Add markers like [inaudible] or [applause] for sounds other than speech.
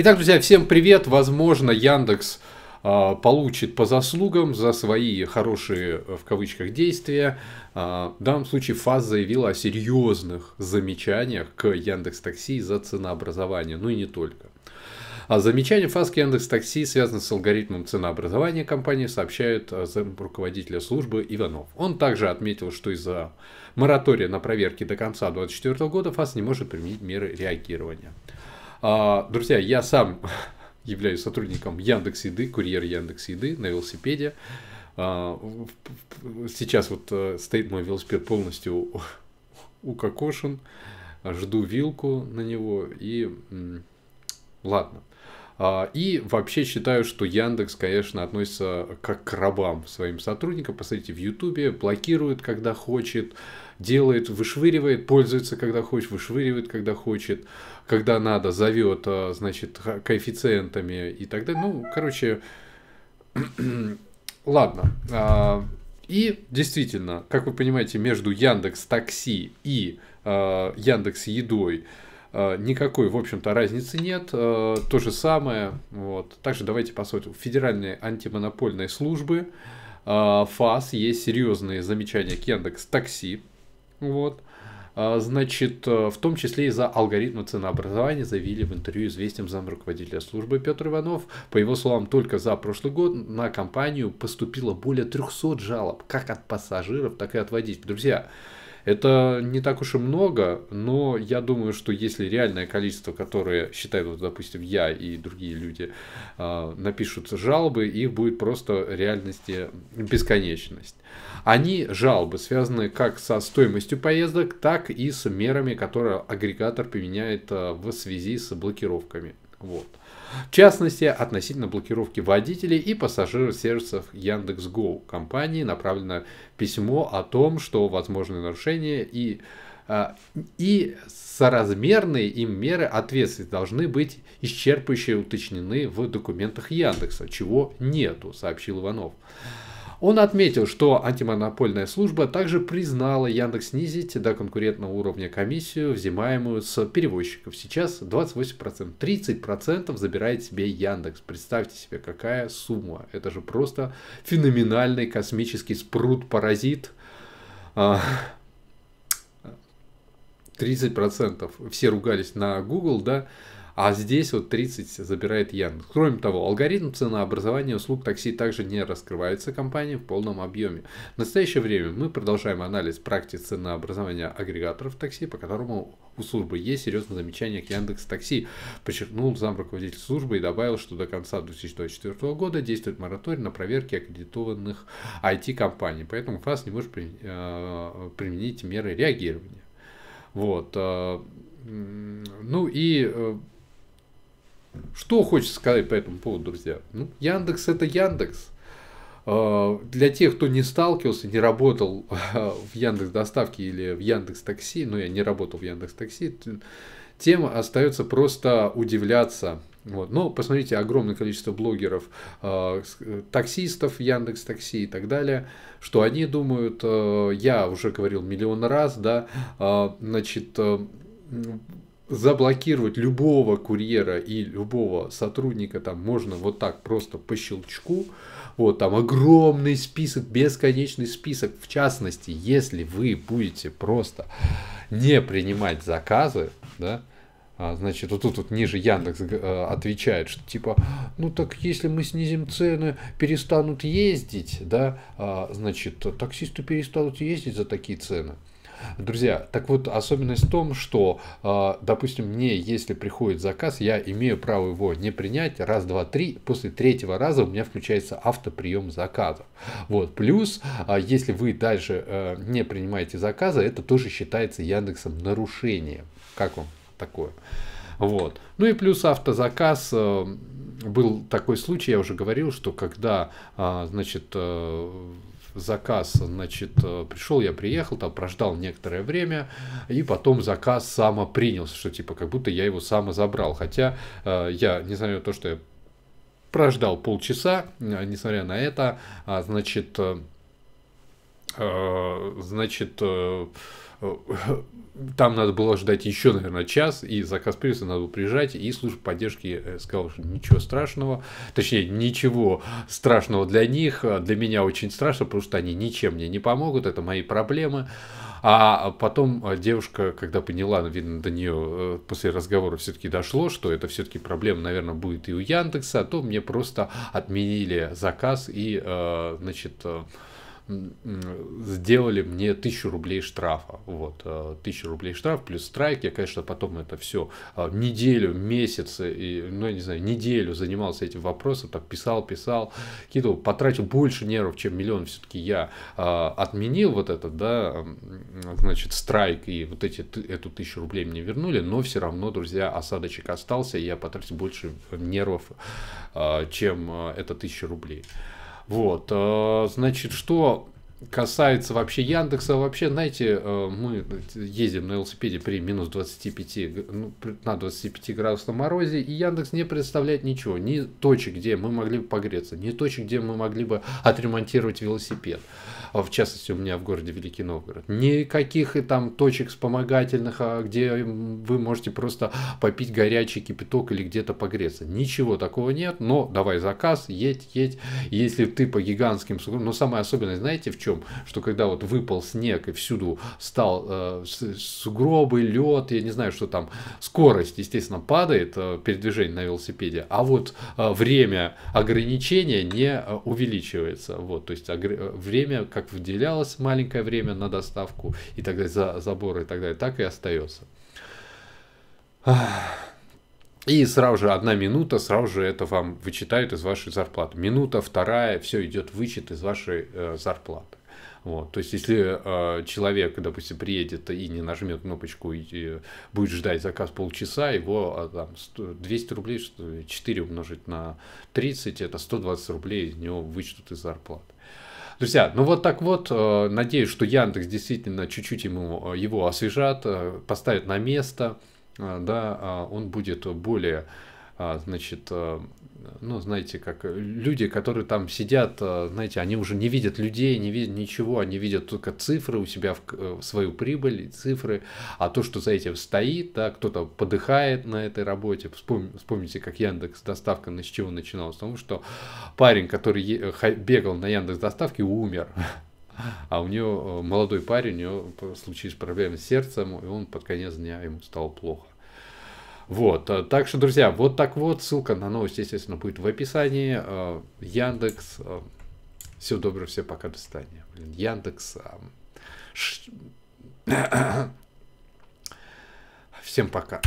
Итак, друзья, всем привет. Возможно, Яндекс а, получит по заслугам за свои хорошие э, в кавычках действия. А, в данном случае ФАС заявила о серьезных замечаниях к Яндекс Такси за ценообразование, ну и не только. А замечания ФАС к Яндекс Такси связаны с алгоритмом ценообразования компании, сообщает а, руководителя службы Иванов. Он также отметил, что из-за моратория на проверки до конца 2024 года ФАС не может применить меры реагирования. А, друзья, я сам [laughs] являюсь сотрудником Яндекс Еды, курьер Яндекс Еды на велосипеде. А, сейчас вот э, стоит мой велосипед полностью [laughs] укокошен. Жду вилку на него и... Ладно. А, и вообще считаю, что Яндекс, конечно, относится как к рабам своим сотрудникам. Посмотрите, в Ютубе блокирует, когда хочет, делает, вышвыривает, пользуется, когда хочет, вышвыривает, когда хочет, когда надо, зовет, а, значит, коэффициентами и так далее. Ну, короче, [clears throat] ладно. А, и действительно, как вы понимаете, между Яндекс Такси и Яндекс Едой э, Э, никакой, в общем-то, разницы нет. Э, то же самое. Вот. Также давайте посмотрим. Федеральные антимонопольные службы. Э, ФАС. Есть серьезные замечания к Яндекс Такси. Вот. Значит, в том числе и за алгоритмы ценообразования заявили в интервью известным зам руководителя службы Петр Иванов. По его словам, только за прошлый год на компанию поступило более 300 жалоб, как от пассажиров, так и от водителей. Друзья, это не так уж и много, но я думаю, что если реальное количество, которое считают, вот, допустим, я и другие люди, а, напишут жалобы, их будет просто реальности бесконечность. Они, жалобы, связаны как со стоимостью поездок, так и с мерами, которые агрегатор применяет а, в связи с блокировками. Вот. В частности, относительно блокировки водителей и пассажиров сервисов Яндекс.Го компании направлено письмо о том, что возможны нарушения и а, и соразмерные им меры ответственности должны быть исчерпывающе уточнены в документах Яндекса, чего нету, сообщил Иванов. Он отметил, что антимонопольная служба также признала Яндекс снизить до конкурентного уровня комиссию, взимаемую с перевозчиков. Сейчас 28%, 30% забирает себе Яндекс. Представьте себе, какая сумма. Это же просто феноменальный космический спрут-паразит. 30%. А, Все ругались на Google, да, а здесь вот 30 забирает Яндекс. Кроме того, алгоритм ценообразования услуг такси также не раскрывается компанией в полном объеме. В настоящее время мы продолжаем анализ практик ценообразования агрегаторов такси, по которому у службы есть серьезные замечания к Яндекс Такси, подчеркнул зам руководитель службы и добавил, что до конца 2024 года действует мораторий на проверки аккредитованных IT-компаний, поэтому ФАС не может э, применить меры реагирования. Вот. Э, ну и э, что хочется сказать по этому поводу, друзья? Ну, Яндекс это Яндекс. А, для тех, кто не сталкивался, не работал [laughs] в Яндекс Доставке или в Яндекс Такси, но ну, я не работал в Яндекс Такси, тема остается просто удивляться. Вот. Но посмотрите, огромное количество блогеров, а, э, таксистов, Яндекс Такси и так далее, что они думают, э, я уже говорил миллион раз, да, а, значит, э, заблокировать любого курьера и любого сотрудника там можно вот так просто по щелчку. Вот там огромный список, бесконечный список. В частности, если вы будете просто не принимать заказы, да, а, Значит, вот тут вот ниже Яндекс э, отвечает, что типа, ну так если мы снизим цены, перестанут ездить, да, а, значит, таксисты перестанут ездить за такие цены. Друзья, так вот, особенность в том, что, а, допустим, мне, если приходит заказ, я имею право его не принять раз, два, три. После третьего раза у меня включается автоприем заказов. Вот. Плюс, а, если вы дальше э, не принимаете заказы, это тоже считается Яндексом нарушением. Как вам такое? Вот. Ну и плюс автозаказ э, был такой случай, я уже говорил, что когда, а, значит, э, заказ, значит, э, пришел, я приехал, там прождал некоторое время, и потом заказ самопринялся что типа как будто я его само забрал. Хотя э, я, не знаю, то, что я прождал полчаса, э, несмотря на это, а, значит, значит, [laughs] Там надо было ждать еще, наверное, час, и заказ пресса надо было приезжать, и служба поддержки э, сказала, что ничего страшного, точнее, ничего страшного для них, а для меня очень страшно, потому что они ничем мне не помогут, это мои проблемы. А потом а, девушка, когда поняла, видно, до нее э, после разговора все-таки дошло, что это все-таки проблема, наверное, будет и у Яндекса, а то мне просто отменили заказ и, э, значит, сделали мне тысячу рублей штрафа. Вот, э, тысячу рублей штраф плюс страйк. Я, конечно, потом это все э, неделю, месяц, и, ну, я не знаю, неделю занимался этим вопросом, так писал, писал, кидал, потратил больше нервов, чем миллион. Все-таки я э, отменил вот этот, да, значит, страйк, и вот эти, эту тысячу рублей мне вернули, но все равно, друзья, осадочек остался, и я потратил больше нервов, чем это тысяча рублей. Вот, а, значит, что касается вообще Яндекса, вообще, знаете, э, мы ездим на велосипеде при минус 25, ну, на 25 градусном морозе, и Яндекс не представляет ничего, ни точек, где мы могли бы погреться, ни точек, где мы могли бы отремонтировать велосипед. А, в частности, у меня в городе Великий Новгород. Никаких и там точек вспомогательных, а, где вы можете просто попить горячий кипяток или где-то погреться. Ничего такого нет, но давай заказ, едь, едь. Если ты по гигантским... Но самая особенность, знаете, в чем чем, что когда вот выпал снег и всюду стал э, сугробы, лед, я не знаю, что там, скорость, естественно, падает э, передвижение на велосипеде, а вот э, время ограничения не э, увеличивается. Вот, то есть огр... Э, время, как выделялось маленькое время на доставку и так далее, за заборы и так далее, так и остается. И сразу же одна минута, сразу же это вам вычитают из вашей зарплаты. Минута, вторая, все идет вычет из вашей э, зарплаты. Вот. То есть, если э, человек, допустим, приедет и не нажмет кнопочку и, и будет ждать заказ полчаса, его а, там, 200 рублей, 4 умножить на 30, это 120 рублей из него вычтут из зарплаты. Друзья, ну вот так вот, э, надеюсь, что Яндекс действительно чуть-чуть ему а, его освежат, э, поставят на место, э, да, он будет более а, значит, э, ну, знаете, как люди, которые там сидят, э, знаете, они уже не видят людей, не видят ничего, они видят только цифры у себя, э, в, свою прибыль, цифры, а то, что за этим стоит, да, кто-то подыхает на этой работе. Вспом, вспомните, как Яндекс Доставка с чего начиналась, потому что парень, который бегал на Яндекс Доставке, умер. А у него молодой парень, у него случились проблемы с сердцем, и он под конец дня ему стало плохо. Вот, э, так что, друзья, вот так вот, ссылка на новость, естественно, будет в описании, э, Яндекс, э, всего доброго, все, пока, до свидания. Блин, Яндекс, [coughs] всем пока.